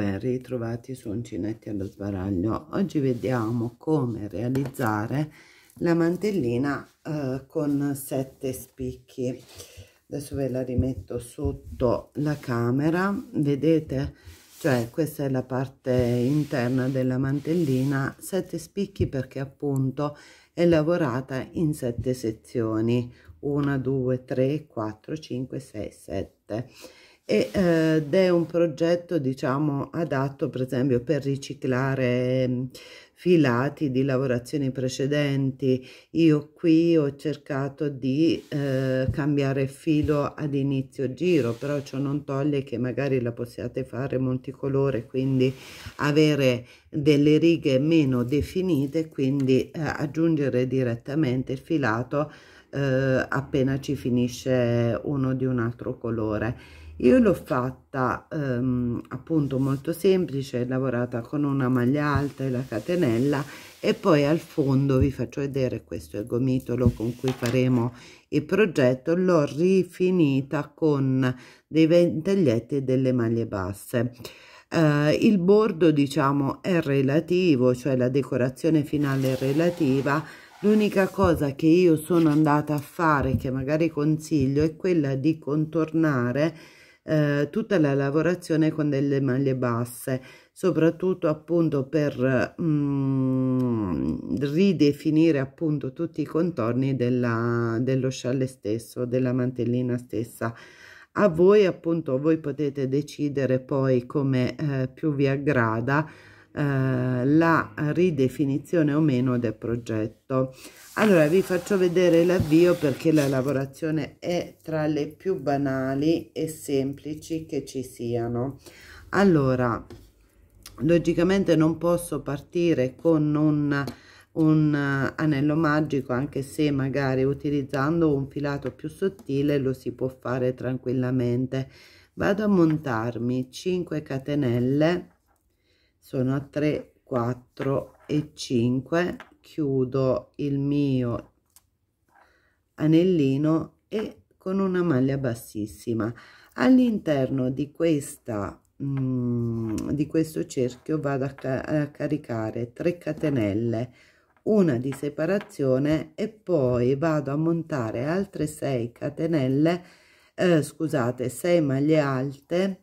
ben ritrovati su Uncinetti allo sbaraglio. Oggi vediamo come realizzare la mantellina eh, con sette spicchi. Adesso ve la rimetto sotto la camera, vedete? Cioè questa è la parte interna della mantellina, sette spicchi perché appunto è lavorata in sette sezioni, 1, 2, 3, 4, 5, 6, 7 eh, ed è un progetto diciamo adatto per esempio per riciclare mm, filati di lavorazioni precedenti io qui ho cercato di eh, cambiare filo ad inizio giro però ciò non toglie che magari la possiate fare multicolore quindi avere delle righe meno definite quindi eh, aggiungere direttamente il filato eh, appena ci finisce uno di un altro colore io l'ho fatta ehm, appunto molto semplice lavorata con una maglia alta e la catenella e poi al fondo vi faccio vedere questo è il gomitolo con cui faremo il progetto l'ho rifinita con dei ventaglietti e delle maglie basse eh, il bordo diciamo è relativo cioè la decorazione finale è relativa L'unica cosa che io sono andata a fare, che magari consiglio, è quella di contornare eh, tutta la lavorazione con delle maglie basse soprattutto appunto per mm, ridefinire appunto tutti i contorni della, dello scialle stesso della mantellina stessa a voi appunto voi potete decidere poi come eh, più vi aggrada eh, la ridefinizione o meno del progetto. Allora vi faccio vedere l'avvio perché la lavorazione è tra le più banali e semplici che ci siano. Allora, logicamente non posso partire con un, un anello magico anche se magari utilizzando un filato più sottile lo si può fare tranquillamente vado a montarmi 5 catenelle sono a 3 4 e 5 chiudo il mio anellino e con una maglia bassissima all'interno di questa mh, mm, di questo cerchio vado a, ca a caricare 3 catenelle una di separazione e poi vado a montare altre 6 catenelle eh, scusate 6 maglie alte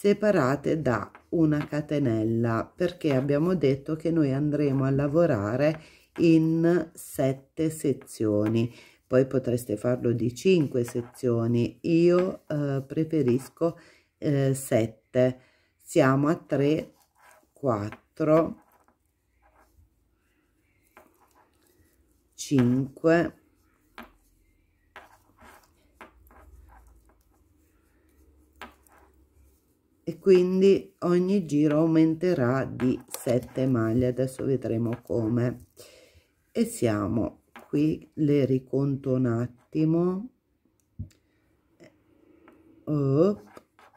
separate da una catenella perché abbiamo detto che noi andremo a lavorare in sette sezioni poi potreste farlo di cinque sezioni io eh, preferisco eh, 7 siamo a 3 4 5 e quindi ogni giro aumenterà di 7 maglie adesso vedremo come e siamo qui le riconto un attimo oh,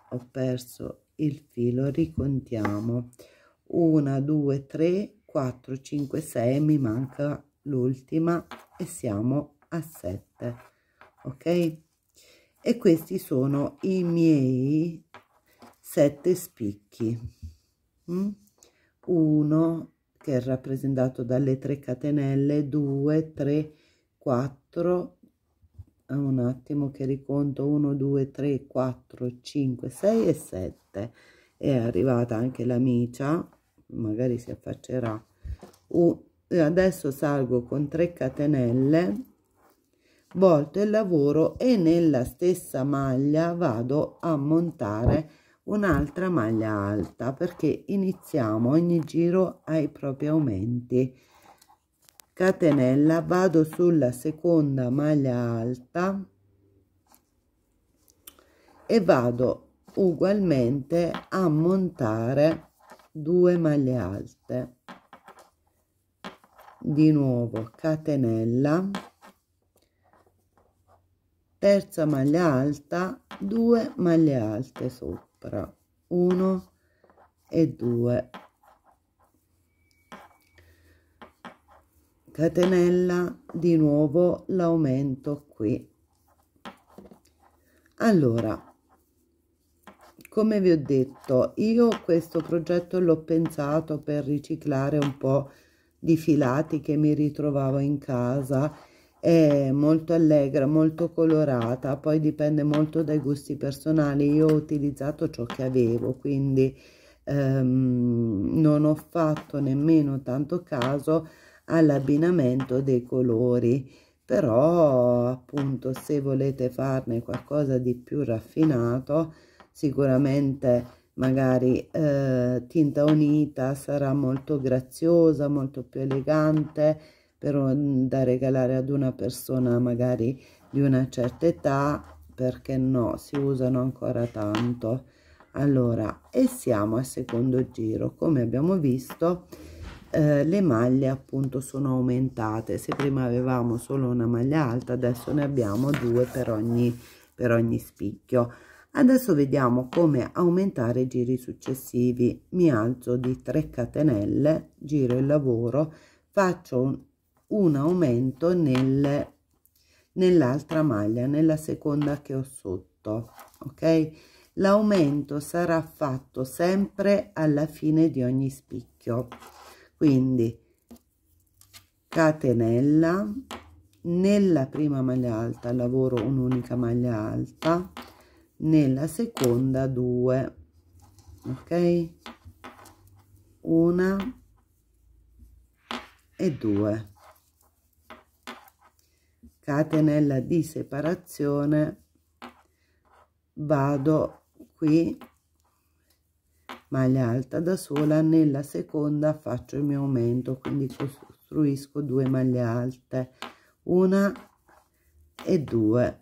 ho perso il filo ricontiamo 1 2 3 4 5 6 mi manca l'ultima e siamo a 7 ok e questi sono i miei sette spicchi mm? Uno che è rappresentato dalle 3 catenelle 2 3 4 un attimo che riconto 1 2 3 4 5 6 e 7 è arrivata anche la l'amicia magari si affaccerà uh, adesso salgo con 3 catenelle volto il lavoro e nella stessa maglia vado a montare un'altra maglia alta perché iniziamo ogni giro ai propri aumenti catenella vado sulla seconda maglia alta e vado ugualmente a montare due maglie alte di nuovo catenella terza maglia alta 2 maglie alte sotto sopra 1 e 2 catenella di nuovo l'aumento qui allora come vi ho detto io questo progetto l'ho pensato per riciclare un po di filati che mi ritrovavo in casa è molto allegra, molto colorata, poi dipende molto dai gusti personali. Io ho utilizzato ciò che avevo, quindi ehm, non ho fatto nemmeno tanto caso all'abbinamento dei colori. Però appunto se volete farne qualcosa di più raffinato, sicuramente magari eh, tinta unita sarà molto graziosa, molto più elegante però da regalare ad una persona magari di una certa età perché no si usano ancora tanto allora e siamo al secondo giro come abbiamo visto eh, le maglie appunto sono aumentate se prima avevamo solo una maglia alta adesso ne abbiamo due per ogni per ogni spicchio adesso vediamo come aumentare i giri successivi mi alzo di 3 catenelle giro il lavoro faccio un un aumento nel nell'altra maglia nella seconda che ho sotto ok l'aumento sarà fatto sempre alla fine di ogni spicchio quindi catenella nella prima maglia alta lavoro un'unica maglia alta nella seconda due ok una e due catenella di separazione vado qui maglia alta da sola nella seconda faccio il mio aumento quindi costruisco due maglie alte una e due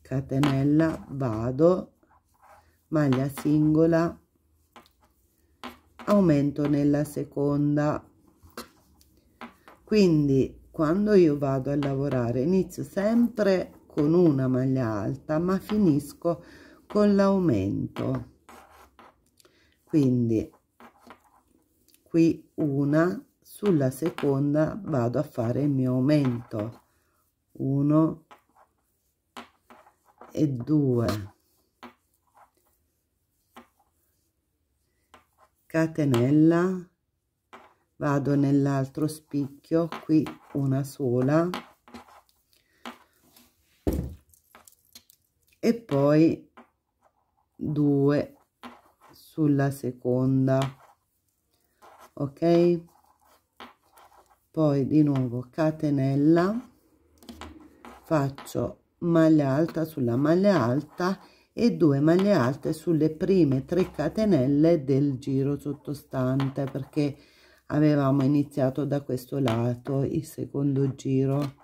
catenella vado maglia singola aumento nella seconda quindi quando io vado a lavorare inizio sempre con una maglia alta ma finisco con l'aumento quindi qui una sulla seconda vado a fare il mio aumento 1 e 2 catenella vado nell'altro spicchio qui una sola e poi due sulla seconda ok poi di nuovo catenella faccio maglia alta sulla maglia alta e due maglie alte sulle prime 3 catenelle del giro sottostante perché avevamo iniziato da questo lato il secondo giro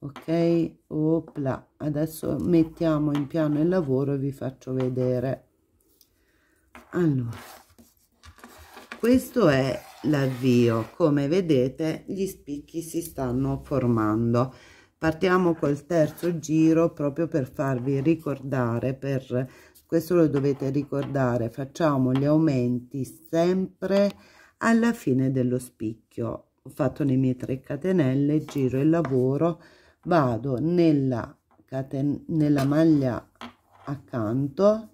ok opla adesso mettiamo in piano il lavoro e vi faccio vedere allora questo è l'avvio come vedete gli spicchi si stanno formando partiamo col terzo giro proprio per farvi ricordare per questo lo dovete ricordare facciamo gli aumenti sempre alla fine dello spicchio ho fatto le mie 3 catenelle giro il lavoro vado nella caten nella maglia accanto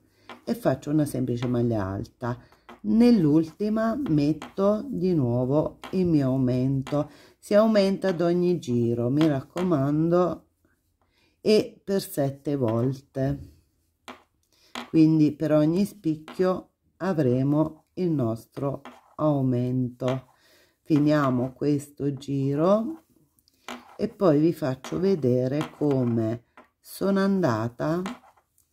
e faccio una semplice maglia alta nell'ultima metto di nuovo il mio aumento si aumenta ad ogni giro mi raccomando e per sette volte quindi per ogni spicchio avremo il nostro aumento finiamo questo giro e poi vi faccio vedere come sono andata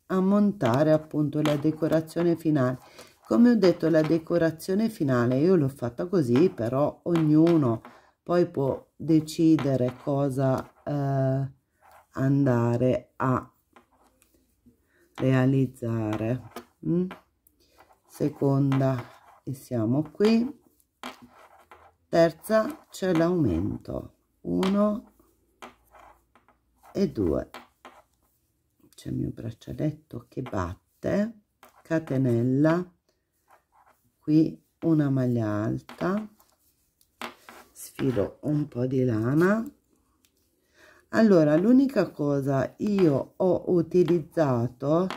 a montare appunto la decorazione finale come ho detto la decorazione finale io l'ho fatta così però ognuno poi può decidere cosa eh, andare a realizzare mm? seconda e siamo qui terza c'è l'aumento 1 e 2 c'è il mio braccialetto che batte catenella qui una maglia alta sfilo un po di lana allora l'unica cosa io ho utilizzato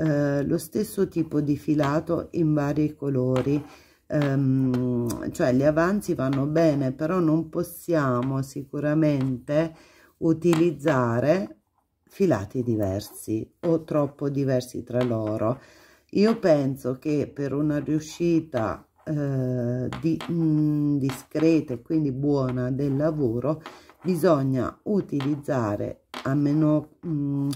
eh, lo stesso tipo di filato in vari colori ehm, cioè gli avanzi vanno bene però non possiamo sicuramente utilizzare filati diversi o troppo diversi tra loro io penso che per una riuscita eh, di, mh, mm, discreta e quindi buona del lavoro bisogna utilizzare a meno mh, mm,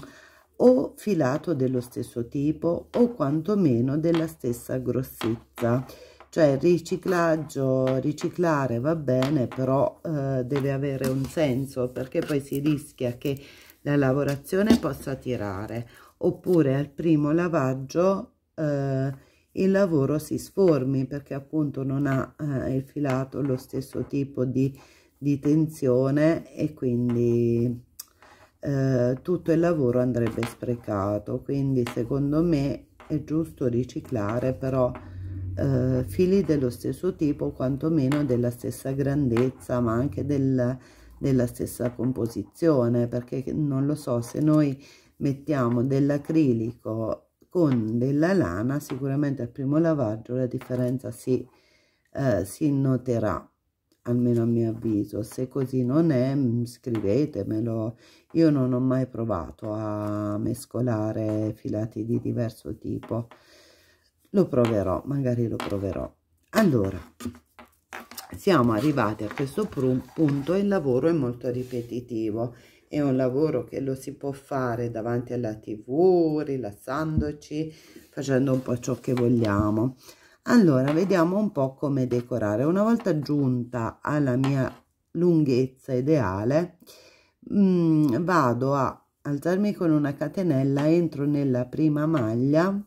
o filato dello stesso tipo o quantomeno della stessa grossezza cioè riciclaggio riciclare va bene però eh, deve avere un senso perché poi si rischia che la lavorazione possa tirare oppure al primo lavaggio eh, il lavoro si sformi perché appunto non ha eh, il filato lo stesso tipo di, di tensione e quindi eh, tutto il lavoro andrebbe sprecato quindi secondo me è giusto riciclare però eh, fili dello stesso tipo quantomeno della stessa grandezza ma anche del, della stessa composizione perché non lo so se noi mettiamo dell'acrilico con della lana sicuramente al primo lavaggio la differenza si, eh, si noterà almeno a mio avviso se così non è scrivetemelo io non ho mai provato a mescolare filati di diverso tipo lo proverò magari lo proverò allora siamo arrivati a questo punto il lavoro è molto ripetitivo è un lavoro che lo si può fare davanti alla tv rilassandoci facendo un po ciò che vogliamo allora vediamo un po come decorare una volta giunta alla mia lunghezza ideale mh, mm, vado a alzarmi con una catenella entro nella prima maglia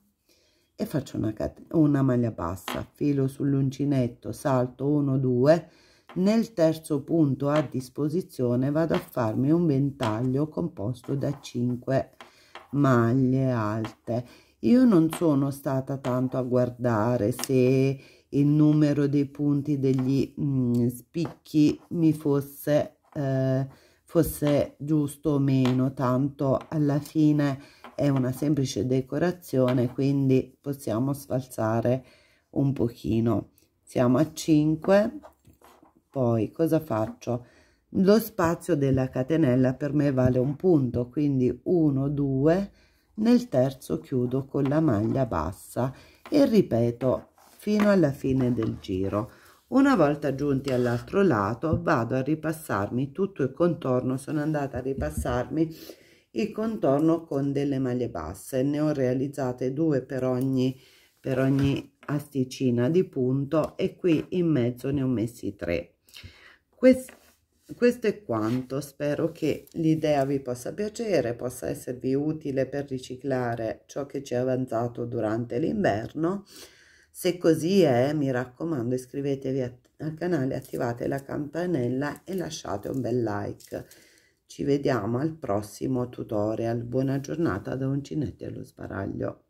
e faccio una, una maglia bassa filo sull'uncinetto salto 1 2 nel terzo punto a disposizione vado a farmi un ventaglio composto da 5 maglie alte io non sono stata tanto a guardare se il numero dei punti degli mh, mm, spicchi mi fosse, eh, fosse giusto o meno, tanto alla fine è una semplice decorazione, quindi possiamo sfalsare un pochino. Siamo a 5, poi cosa faccio? Lo spazio della catenella per me vale un punto, quindi 1, 2, 3 nel terzo chiudo con la maglia bassa e ripeto fino alla fine del giro una volta giunti all'altro lato vado a ripassarmi tutto il contorno sono andata a ripassarmi il contorno con delle maglie basse ne ho realizzate due per ogni per ogni asticina di punto e qui in mezzo ne ho messi tre Quest questo è quanto spero che l'idea vi possa piacere possa esservi utile per riciclare ciò che ci è avanzato durante l'inverno se così è mi raccomando iscrivetevi al canale attivate la campanella e lasciate un bel like ci vediamo al prossimo tutorial buona giornata da uncinetti allo sbaraglio